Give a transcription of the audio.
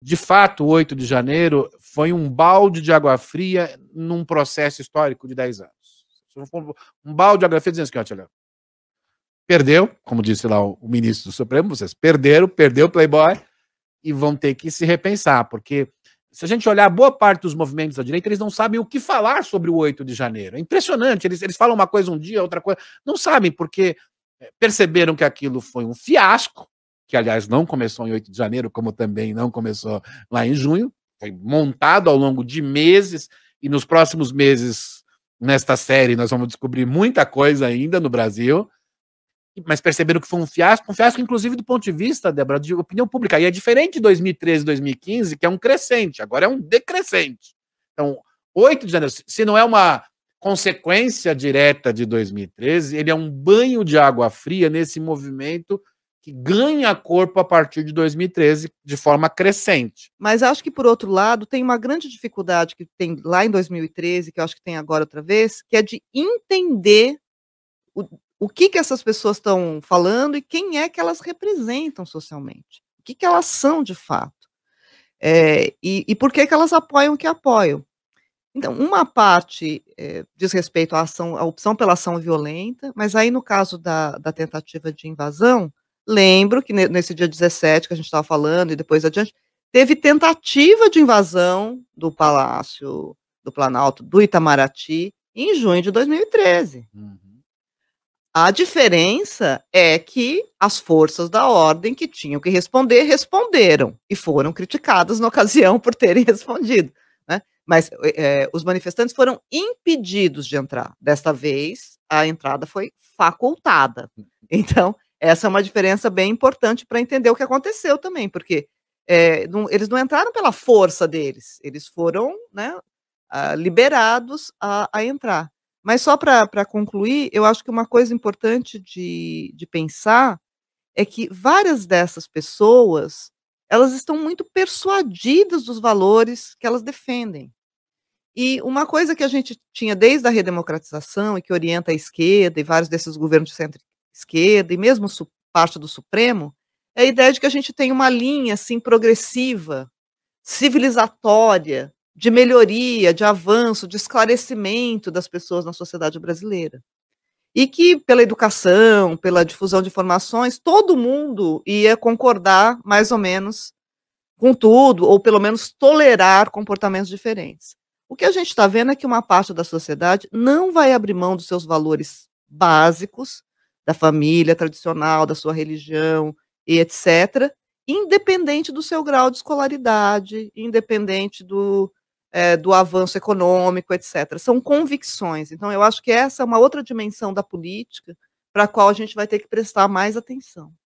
de fato, 8 de janeiro foi um balde de água fria num processo histórico de 10 anos. Um balde de água fria dizendo assim, olha, perdeu, como disse lá o ministro do Supremo, vocês perderam, perdeu o Playboy e vão ter que se repensar, porque se a gente olhar boa parte dos movimentos da direita, eles não sabem o que falar sobre o 8 de janeiro. É impressionante, eles, eles falam uma coisa um dia, outra coisa, não sabem, porque eh, perceberam que aquilo foi um fiasco, que aliás não começou em 8 de janeiro, como também não começou lá em junho, foi montado ao longo de meses e nos próximos meses nesta série nós vamos descobrir muita coisa ainda no Brasil. Mas perceberam que foi um fiasco, um fiasco inclusive do ponto de vista, Débora, de opinião pública. E é diferente de 2013, 2015, que é um crescente, agora é um decrescente. Então, 8 de janeiro, se não é uma consequência direta de 2013, ele é um banho de água fria nesse movimento que ganha corpo a partir de 2013 de forma crescente. Mas acho que, por outro lado, tem uma grande dificuldade que tem lá em 2013, que eu acho que tem agora outra vez, que é de entender o, o que, que essas pessoas estão falando e quem é que elas representam socialmente. O que, que elas são de fato. É, e, e, por que, que elas apoiam o que apoiam. Então, uma parte é, diz respeito à ação, à opção pela ação violenta, mas aí no caso da, da tentativa de invasão, Lembro que nesse dia 17 que a gente estava falando e depois adiante, teve tentativa de invasão do Palácio do Planalto do Itamaraty em junho de 2013. Uhum. A diferença é que as forças da ordem que tinham que responder responderam e foram criticadas na ocasião por terem respondido. Né? Mas é, os manifestantes foram impedidos de entrar. Desta vez, a entrada foi facultada. Uhum. Então, essa é uma diferença bem importante para entender o que aconteceu também, porque é, não, eles não entraram pela força deles, eles foram né, ah, liberados a, a entrar. Mas só para concluir, eu acho que uma coisa importante de, de pensar é que várias dessas pessoas elas estão muito persuadidas dos valores que elas defendem. E uma coisa que a gente tinha desde a redemocratização e que orienta a esquerda e vários desses governos de centro esquerda e mesmo parte do Supremo, é a ideia de que a gente tem uma linha assim progressiva, civilizatória, de melhoria, de avanço, de esclarecimento das pessoas na sociedade brasileira. E que pela educação, pela difusão de informações, todo mundo ia concordar mais ou menos com tudo, ou pelo menos tolerar comportamentos diferentes. O que a gente está vendo é que uma parte da sociedade não vai abrir mão dos seus valores básicos da família tradicional, da sua religião e etc., independente do seu grau de escolaridade, independente do, é, do avanço econômico, etc. São convicções. Então, eu acho que essa é uma outra dimensão da política para a qual a gente vai ter que prestar mais atenção.